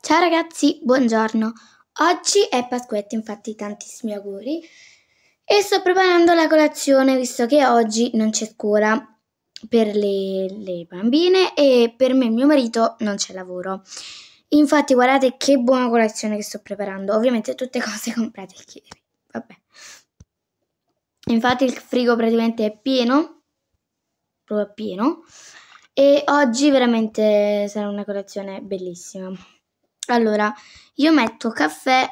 Ciao ragazzi, buongiorno. Oggi è Pasquetta, infatti tantissimi auguri. E sto preparando la colazione visto che oggi non c'è scuola per le, le bambine e per me e mio marito non c'è lavoro. Infatti guardate che buona colazione che sto preparando. Ovviamente tutte cose comprate ieri. Vabbè. Infatti il frigo praticamente è pieno, proprio pieno. E oggi veramente sarà una colazione bellissima. Allora, io metto caffè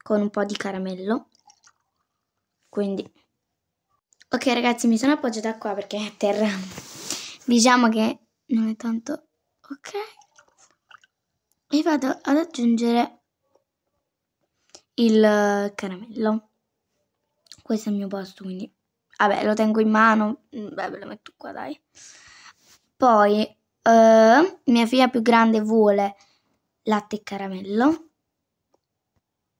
con un po' di caramello, quindi... Ok ragazzi, mi sono appoggiata qua perché è a terra. Diciamo che non è tanto... Ok. E vado ad aggiungere il caramello. Questo è il mio posto, quindi... Vabbè, lo tengo in mano. Mm, vabbè, lo metto qua, dai. Poi, uh, mia figlia più grande vuole latte e caramello.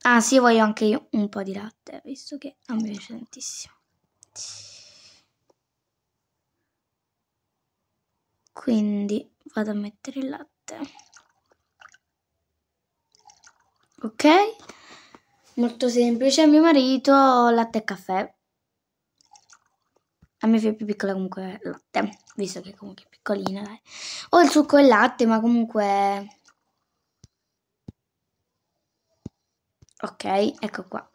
Ah sì, voglio anche io un po' di latte, visto che non mi piace tantissimo. Quindi vado a mettere il latte. Ok? Molto semplice. Mio marito latte e caffè. A mia figlia più piccola comunque latte, visto che comunque è piccolina, dai. O il succo e il latte, ma comunque Ok, ecco qua.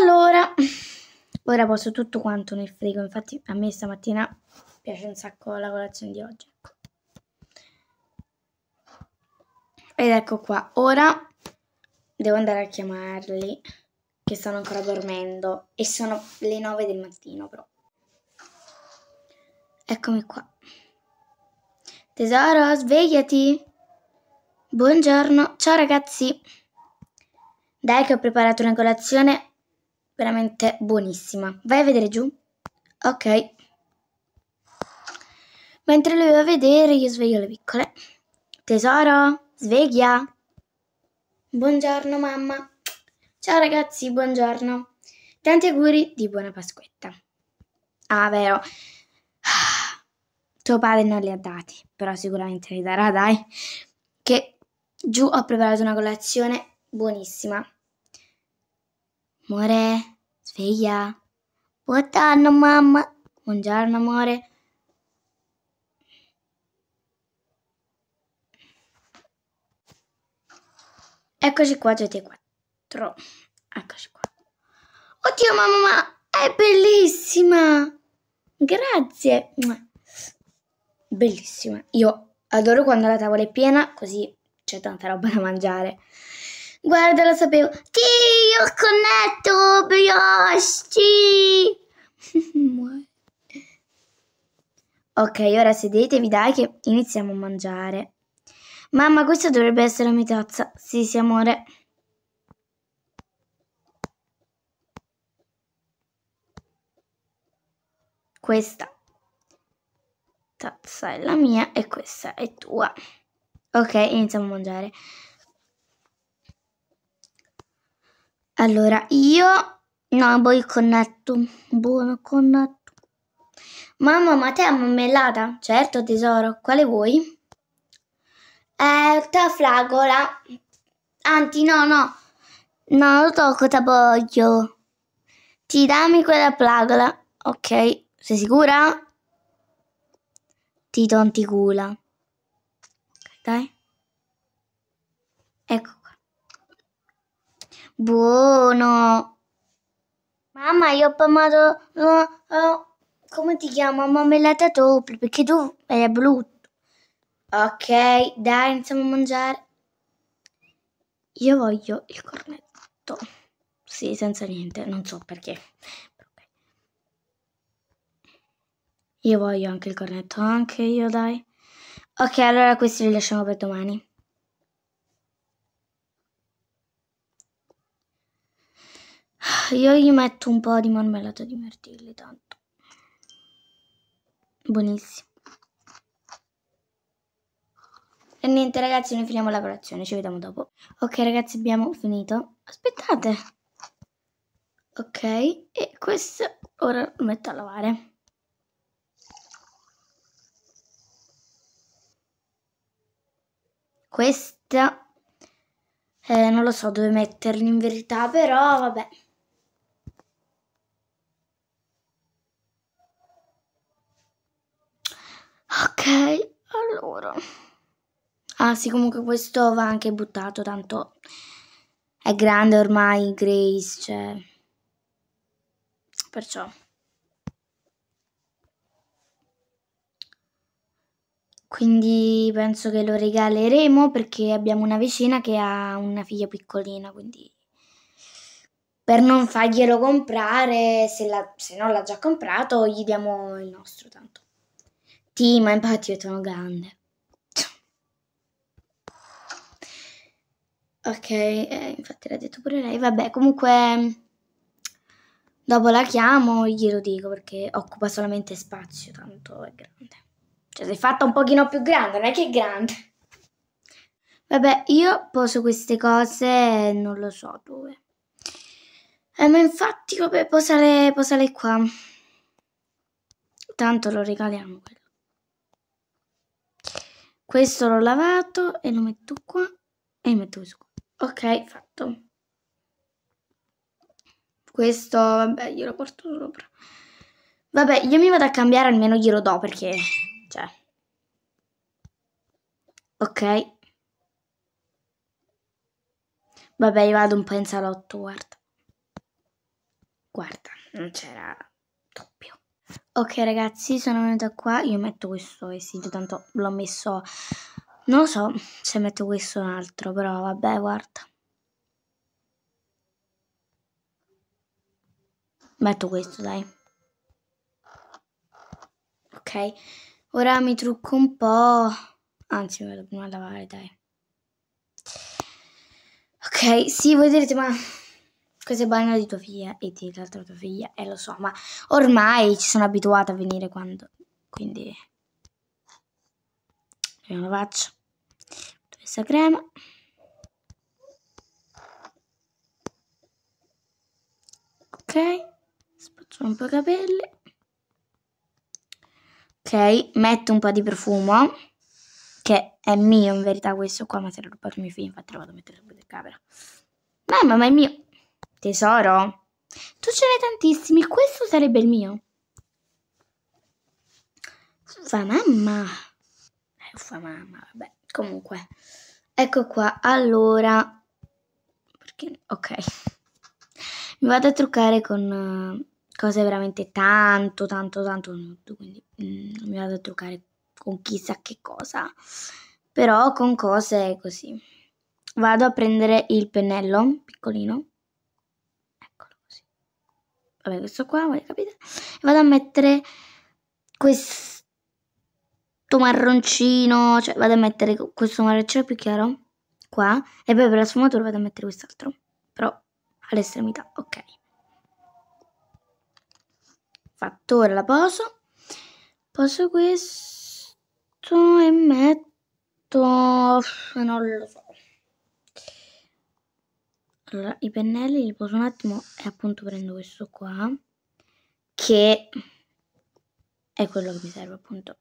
Allora, ora posso tutto quanto nel frigo, infatti a me stamattina piace un sacco la colazione di oggi. Ecco. Ed ecco qua, ora devo andare a chiamarli, che stanno ancora dormendo, e sono le 9 del mattino però. Eccomi qua. Tesoro, svegliati! Buongiorno, ciao ragazzi! Dai che ho preparato una colazione veramente buonissima. Vai a vedere giù. Ok. Mentre lui va a vedere, io sveglio le piccole. Tesoro, sveglia. Buongiorno mamma. Ciao ragazzi, buongiorno. Tanti auguri di buona Pasquetta. Ah, vero. Ah, tuo padre non li ha dati, però sicuramente li darà, dai. Che giù ho preparato una colazione buonissima. Amore, sveglia. Buongiorno, mamma. Buongiorno, amore. Eccoci qua, GT4. Eccoci qua. Oddio, mamma, è bellissima. Grazie. Bellissima. Io adoro quando la tavola è piena, così c'è tanta roba da mangiare. Guarda, lo sapevo. Sì, io connetto, brioche, sì. ok, ora sedetevi, dai, che iniziamo a mangiare. Mamma, questa dovrebbe essere la mia tazza. Sì, sì, amore. Questa tazza è la mia e questa è tua. Ok, iniziamo a mangiare. Allora, io no, poi boh, con Attu. Buono con Mamma, ma te è mammellata? Certo, tesoro. Quale vuoi? Eh, ta fragola. Anzi, no, no. No, lo tocco, ta voglio. Ti dammi quella fragola. Ok, sei sicura? Ti tonticula. Dai. Ecco. Buono. Mamma, io ho pamato... Uh, uh, come ti chiama? Marmellata doppia, perché tu è brutto. Ok, dai, iniziamo a mangiare. Io voglio il cornetto. Sì, senza niente, non so perché. Io voglio anche il cornetto, anche io, dai. Ok, allora questi li lasciamo per domani. Io gli metto un po' di marmellata di mirtilli, tanto. Buonissimo. E niente ragazzi, noi finiamo la colazione, ci vediamo dopo. Ok ragazzi, abbiamo finito. Aspettate. Ok, e questo ora lo metto a lavare. Questa eh, non lo so dove metterli in verità, però vabbè. Ok, allora. Ah sì, comunque questo va anche buttato, tanto è grande ormai Grace, cioè... Perciò... Quindi penso che lo regaleremo perché abbiamo una vicina che ha una figlia piccolina, quindi per non farglielo comprare, se, la, se non l'ha già comprato, gli diamo il nostro tanto. Sì, ma infatti io sono grande. Ok, eh, infatti l'ha detto pure lei. Vabbè, comunque dopo la chiamo glielo dico perché occupa solamente spazio, tanto è grande. Cioè, si è fatta un pochino più grande, non è che è grande. Vabbè, io poso queste cose, non lo so dove. Eh, ma infatti, vabbè, posale, posale qua. Tanto lo regaliamo quello. Questo l'ho lavato e lo metto qua e lo metto su. Ok, fatto. Questo, vabbè, glielo porto sopra. Vabbè, io mi vado a cambiare, almeno glielo do perché, cioè. Ok. Vabbè, io vado un po' in salotto, guarda. Guarda, non c'era Ok ragazzi, sono venuta qua, io metto questo vestito, tanto l'ho messo, non lo so se metto questo o un altro, però vabbè, guarda. Metto questo, dai. Ok, ora mi trucco un po', anzi mi vado prima a lavare, dai. Ok, sì, voi direte, ma questo è Bana di tua figlia e di l'altra tua figlia, e eh, lo so, ma ormai ci sono abituata a venire quando... Quindi... Io lo faccio. Questa crema. Ok. Spaccio un po' i capelli. Ok, metto un po' di profumo. Che è mio in verità questo qua, ma se l'ho i miei figli, infatti lo vado a mettere subito in camera. Mamma, ma è mio! Tesoro, tu ce n'hai tantissimi, questo sarebbe il mio. Uffa mamma. Uffa eh, mamma, vabbè, comunque. Ecco qua, allora... Perché? Ok. Mi vado a truccare con eh, cose veramente tanto, tanto, tanto nudo, quindi non mm, mi vado a truccare con chissà che cosa, però con cose così. Vado a prendere il pennello piccolino vabbè questo qua, voi capite? E vado a mettere questo marroncino, cioè vado a mettere questo marroncino più chiaro, qua, e poi per la sfumatura vado a mettere quest'altro, però all'estremità, ok. Fatto, ora la poso, poso questo e metto, non lo so, allora, i pennelli li poso un attimo e appunto prendo questo qua, che è quello che mi serve appunto.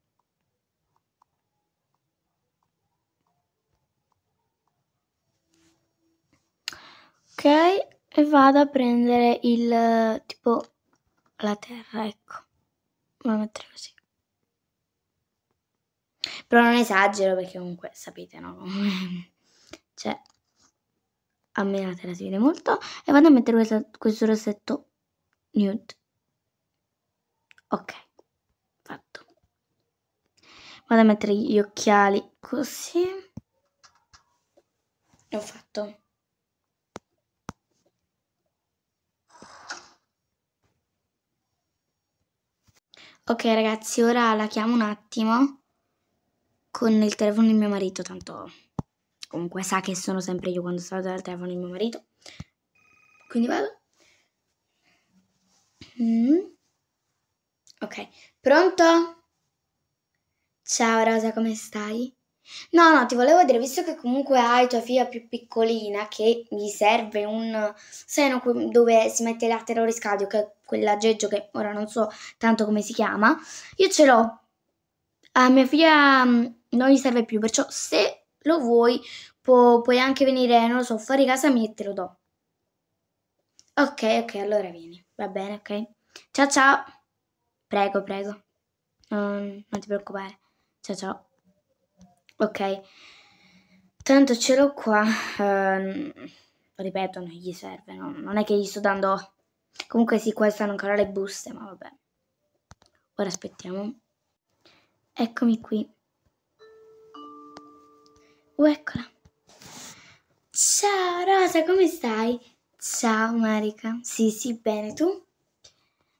Ok, e vado a prendere il tipo la terra, ecco. Lo mettere così. Però non esagero perché comunque sapete, no? cioè, a me la tela si vede molto e vado a mettere questo, questo rossetto nude ok fatto vado a mettere gli occhiali così e ho fatto ok ragazzi ora la chiamo un attimo con il telefono di mio marito tanto comunque sa che sono sempre io quando sto dal telefono di mio marito. Quindi vado. Mm. Ok, pronto? Ciao Rosa, come stai? No, no, ti volevo dire, visto che comunque hai tua figlia più piccolina, che mi serve un seno dove si mette il riscaldio, che è quell'aggeggio che ora non so tanto come si chiama, io ce l'ho. A mia figlia mm, non gli serve più, perciò se lo vuoi pu puoi anche venire, non lo so, fuori casa mia e te lo do. Ok, ok, allora vieni. Va bene, ok? Ciao, ciao. Prego, prego. Um, non ti preoccupare. Ciao, ciao. Ok. Tanto ce l'ho qua. Um, ripeto, non gli serve. No? Non è che gli sto dando... Comunque sì, qua stanno ancora le buste, ma vabbè. Ora aspettiamo. Eccomi qui. Oh, eccola. Ciao Rosa, come stai? Ciao Marica. Sì, sì, bene, tu?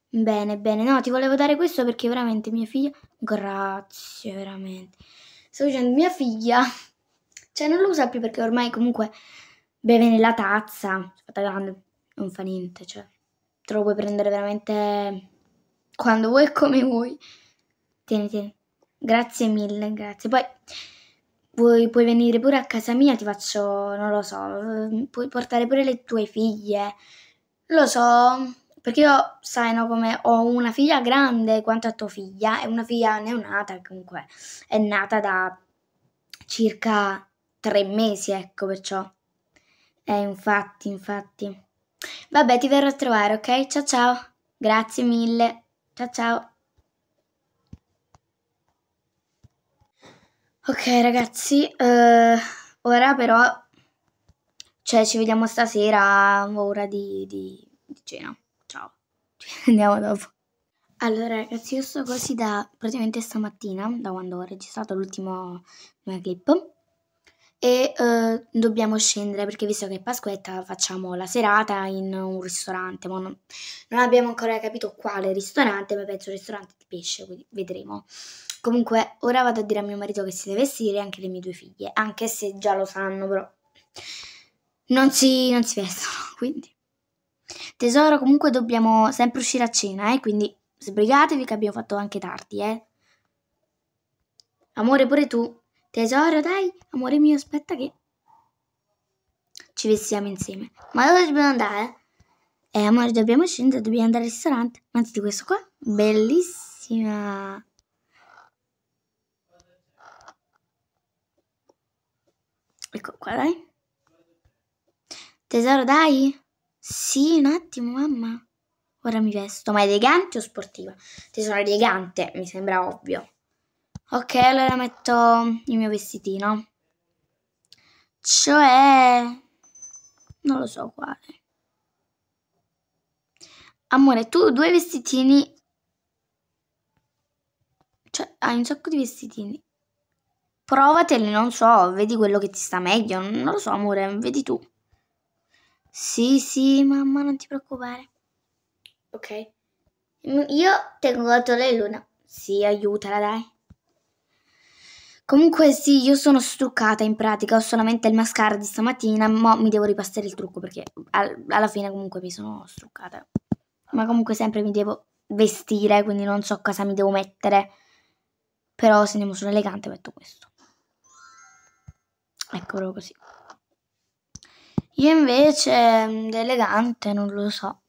Bene, bene. No, ti volevo dare questo perché veramente mia figlia... Grazie, veramente. Sto dicendo, mia figlia... Cioè, non lo usa più perché ormai comunque beve nella tazza. Non fa niente, cioè. Te lo puoi prendere veramente quando vuoi e come vuoi. Tieni, tieni. Grazie mille, grazie. Poi... Puoi, puoi venire pure a casa mia, ti faccio, non lo so, mm, puoi portare pure le tue figlie. Lo so, perché io, sai, no, come ho una figlia grande quanto a tua figlia, è una figlia neonata, comunque è nata da circa tre mesi, ecco, perciò. Eh, infatti, infatti. Vabbè, ti verrò a trovare, ok? Ciao ciao. Grazie mille. Ciao ciao. Ok ragazzi, eh, ora però, cioè ci vediamo stasera, ora di, di, di cena, ciao, ci andiamo dopo. Allora ragazzi, io sto così da praticamente stamattina, da quando ho registrato l'ultimo clip, e eh, dobbiamo scendere perché visto che è Pasquetta facciamo la serata in un ristorante, ma non, non abbiamo ancora capito quale ristorante, ma penso un ristorante di pesce, quindi vedremo. Comunque, ora vado a dire a mio marito che si deve vestire anche le mie due figlie, anche se già lo sanno, però non si, non si vestono, quindi. Tesoro, comunque dobbiamo sempre uscire a cena, eh, quindi sbrigatevi che abbiamo fatto anche tardi, eh. Amore pure tu. Tesoro, dai, amore mio, aspetta che ci vestiamo insieme. Ma dove dobbiamo andare? Eh, amore, dobbiamo scendere, dobbiamo andare al ristorante. Anzi, di questo qua? Bellissima! Ecco qua, dai. Tesoro, dai. Sì, un attimo, mamma. Ora mi vesto. Ma elegante o sportiva? Tesoro, elegante, mi sembra ovvio. Ok, allora metto il mio vestitino. Cioè... Non lo so quale. Amore, tu due vestitini... Cioè, hai un sacco di vestitini. Provateli, non so, vedi quello che ti sta meglio. Non lo so, amore, vedi tu. Sì, sì, mamma, non ti preoccupare. Ok. Mm, io tengo alto la luna. Sì, aiutala, dai. Comunque sì, io sono struccata in pratica, ho solamente il mascara di stamattina, ma mi devo ripassare il trucco perché al alla fine comunque mi sono struccata. Ma comunque sempre mi devo vestire, quindi non so cosa mi devo mettere. Però se andiamo sull'elegante metto questo eccolo così io invece l'elegante mm, non lo so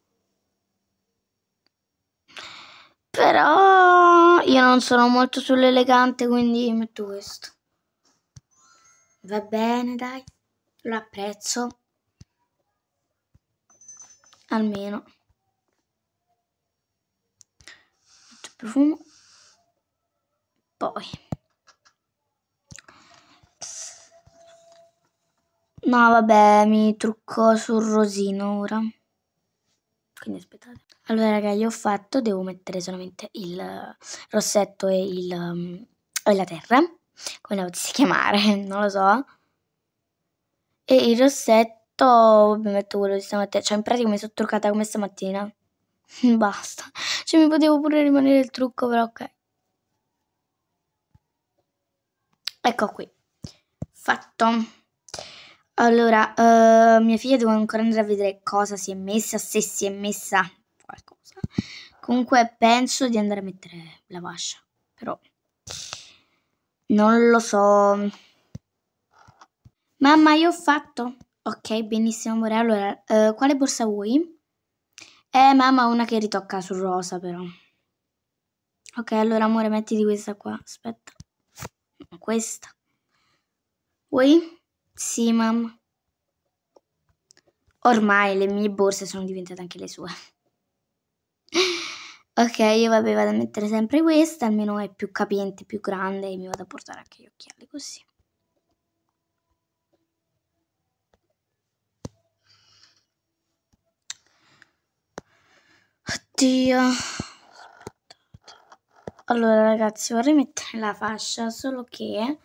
però io non sono molto sull'elegante quindi metto questo va bene dai lo apprezzo almeno metto il profumo poi No, vabbè, mi trucco sul rosino ora. Quindi aspettate. Allora, ragazzi, io ho fatto, devo mettere solamente il eh, rossetto e, il, um, e la terra, come la potessi chiamare, non lo so. E il rossetto, vabbè, metto quello di stamattina, cioè in pratica mi sono truccata come stamattina. Basta, cioè mi potevo pure rimanere il trucco, però ok. Ecco qui, fatto. Allora, uh, mia figlia devo ancora andare a vedere cosa si è messa, se si è messa qualcosa. Comunque penso di andare a mettere la fascia, però non lo so. Mamma, io ho fatto. Ok, benissimo amore. Allora, uh, quale borsa vuoi? Eh, mamma, una che ritocca sul rosa però. Ok, allora amore, mettiti questa qua. Aspetta. Questa. Vuoi? Sì, mamma. Ormai le mie borse sono diventate anche le sue. ok, io vabbè vado a mettere sempre questa, almeno è più capiente, più grande e mi vado a portare anche gli occhiali così. Oddio. Allora ragazzi vorrei mettere la fascia, solo che...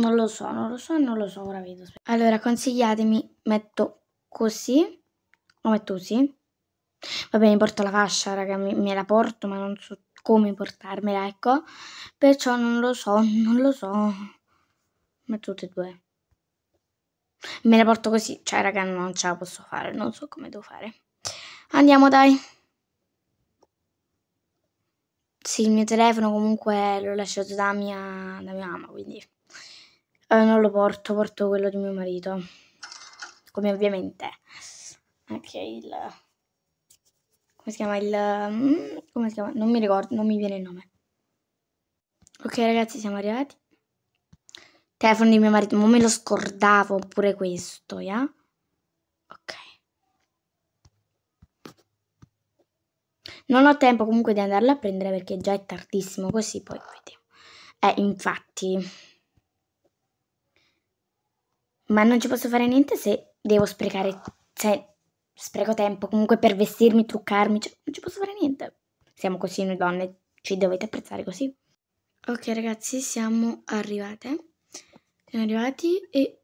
Non lo so, non lo so, non lo so, ora vedo. Allora, consigliatemi, metto così o metto così. Va bene, porto la fascia, raga, me, me la porto, ma non so come portarmela, ecco. Perciò non lo so, non lo so. Metto tutte e due. Me la porto così, cioè raga, non ce la posso fare, non so come devo fare. Andiamo, dai. Sì, il mio telefono comunque l'ho lasciato da mia, da mia mamma, quindi... Eh, non lo porto, porto quello di mio marito. Come ovviamente. Ok, il... Come si chiama il... Mm, come si chiama? Non mi ricordo, non mi viene il nome. Ok ragazzi, siamo arrivati. Telefono di mio marito, ma me lo scordavo pure questo, ya? Yeah? Ok. Non ho tempo comunque di andarlo a prendere perché già è tardissimo, così poi vediamo. Eh, infatti ma non ci posso fare niente se devo sprecare, cioè spreco tempo comunque per vestirmi, truccarmi, cioè, non ci posso fare niente. Siamo così noi donne, ci dovete apprezzare così. Ok ragazzi, siamo arrivate. Siamo arrivati e...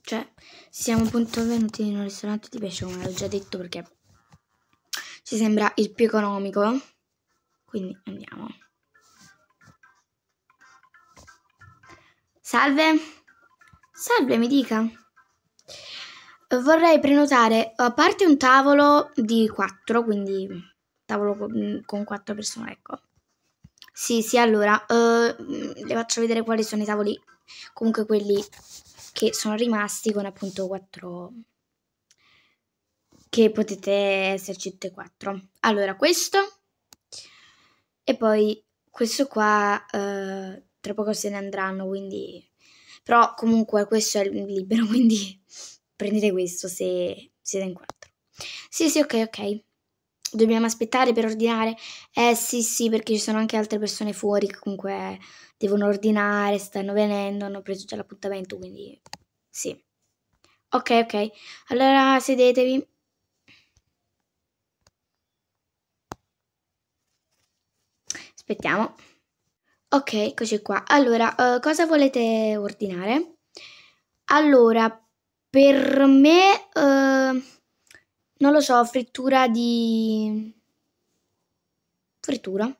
Cioè, siamo appunto venuti in un ristorante di pesce, come l'ho già detto, perché ci sembra il più economico. Quindi andiamo. Salve! Salve, mi dica. Vorrei prenotare a parte un tavolo di quattro, quindi tavolo mm, con, quattro persone, ecco. Sì, sì, allora eh, mm, le faccio vedere quali sono i tavoli, comunque quelli che sono rimasti con appunto quattro, che potete esserci tutte e quattro. Allora, questo e poi questo qua eh, tra poco se ne andranno, quindi però comunque questo è libero, quindi prendete questo se siete in quattro. Sì, sì, ok, ok. Dobbiamo aspettare per ordinare? Eh sì, sì, perché ci sono anche altre persone fuori che comunque devono ordinare, stanno venendo, hanno preso già l'appuntamento, quindi sì. Ok, ok. Allora sedetevi. Aspettiamo. Ok, eccoci qua. Allora, uh, cosa volete ordinare? Allora, per me, uh, non lo so, frittura di... Frittura.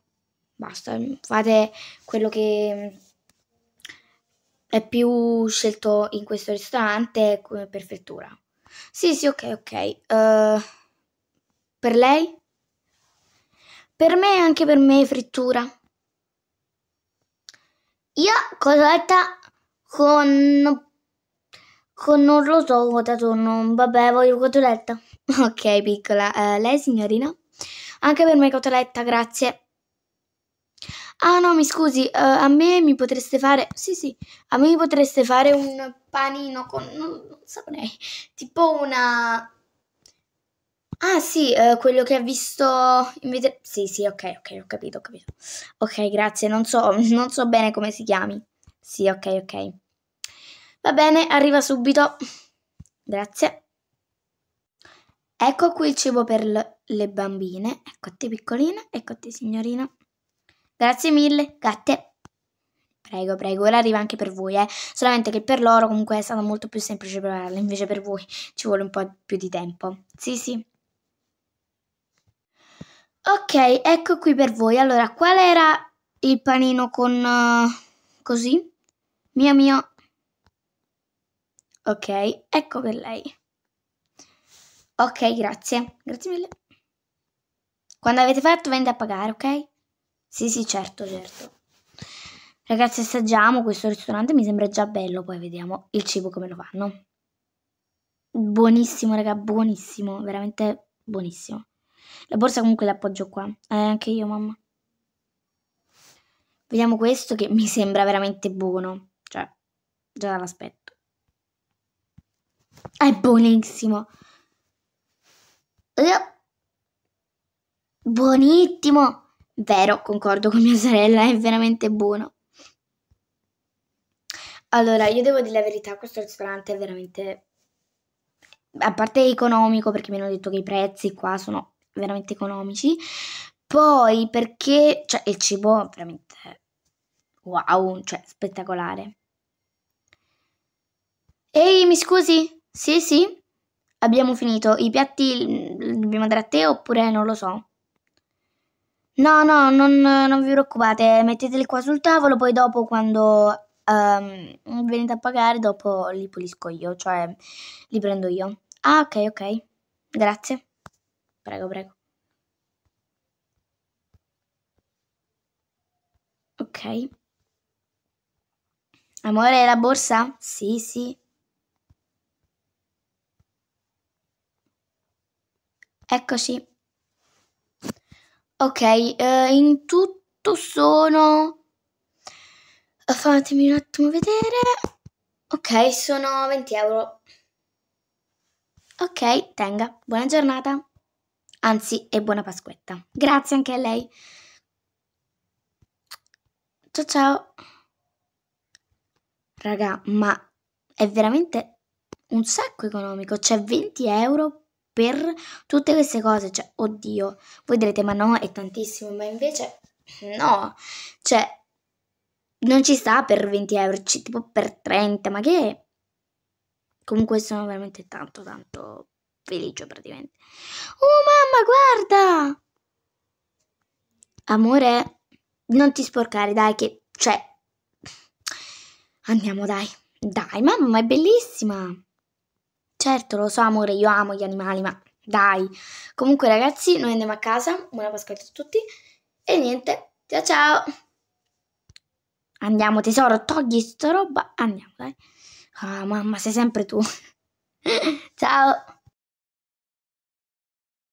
Basta, fate quello che mm, è più scelto in questo ristorante come per frittura. Sì, sì, ok, ok. Uh, per lei? Per me, anche per me, frittura. Io Cosetta con... con non lo so, ho votato Vabbè, voglio cotoletta. Ok, piccola. Uh, lei, signorina? Anche per me cotoletta, grazie. Ah no, mi scusi, uh, a me mi potreste fare... Sì, sì, a me mi potreste fare un panino con... non, non saprei. Tipo una... Ah sì, eh, quello che ha visto in video... Sì, sì, ok, ok, ho capito, ho capito. Ok, grazie, non so, non so bene come si chiami. Sì, ok, ok. Va bene, arriva subito. Grazie. Ecco qui il cibo per le bambine. Ecco a te piccolina, ecco a te signorina. Grazie mille, gatte. Prego, prego, ora arriva anche per voi, eh. Solamente che per loro comunque è stato molto più semplice prepararla, invece per voi ci vuole un po' più di tempo. Sì, sì. Ok, ecco qui per voi. Allora, qual era il panino con... Uh, così? Mia mia. Ok, ecco per lei. Ok, grazie. Grazie mille. Quando avete fatto vende a pagare, ok? Sì, sì, certo, certo. Ragazzi, assaggiamo questo ristorante, mi sembra già bello, poi vediamo il cibo come lo fanno. Buonissimo, raga, buonissimo, veramente buonissimo. La borsa comunque l'appoggio qua. Eh, anche io, mamma. Vediamo questo che mi sembra veramente buono. Cioè, già dall'aspetto. È buonissimo. Eh. Buonissimo. Vero, concordo con mia sorella, è veramente buono. Allora, io devo dire la verità, questo ristorante è veramente... A parte economico, perché mi hanno detto che i prezzi qua sono veramente economici. Poi perché cioè, il cibo è veramente wow, cioè spettacolare. Ehi, mi scusi? Sì, sì. Abbiamo finito. I piatti li mm, dobbiamo dare a te oppure non lo so. No, no, non, non, vi preoccupate, metteteli qua sul tavolo, poi dopo quando um, venite a pagare, dopo li pulisco io, cioè li prendo io. Ah, ok, ok, grazie. Prego, prego. Ok. Amore, la borsa? Sì, sì. Eccoci. Ok, eh, in tutto sono... Fatemi un attimo vedere. Ok, sono 20 euro. Ok, tenga. Buona giornata. Anzi, e buona Pasquetta. Grazie anche a lei. Ciao ciao. Raga, ma è veramente un sacco economico. Cioè 20 euro per tutte queste cose. Cioè, oddio. Voi direte, ma no, è tantissimo. Ma invece no. Cioè, non ci sta per 20 euro, ci, tipo per 30. Ma che... Comunque sono veramente tanto, tanto felice praticamente. Oh mamma, guarda! Amore, non ti sporcare, dai, che... Cioè... Andiamo, dai. Dai, mamma, ma è bellissima. Certo, lo so, amore, io amo gli animali, ma dai. Comunque, ragazzi, noi andiamo a casa. Buona Pasquetta a tutti. E niente, ciao ciao. Andiamo, tesoro, togli sta roba. Andiamo, dai. Ah, mamma, sei sempre tu. ciao.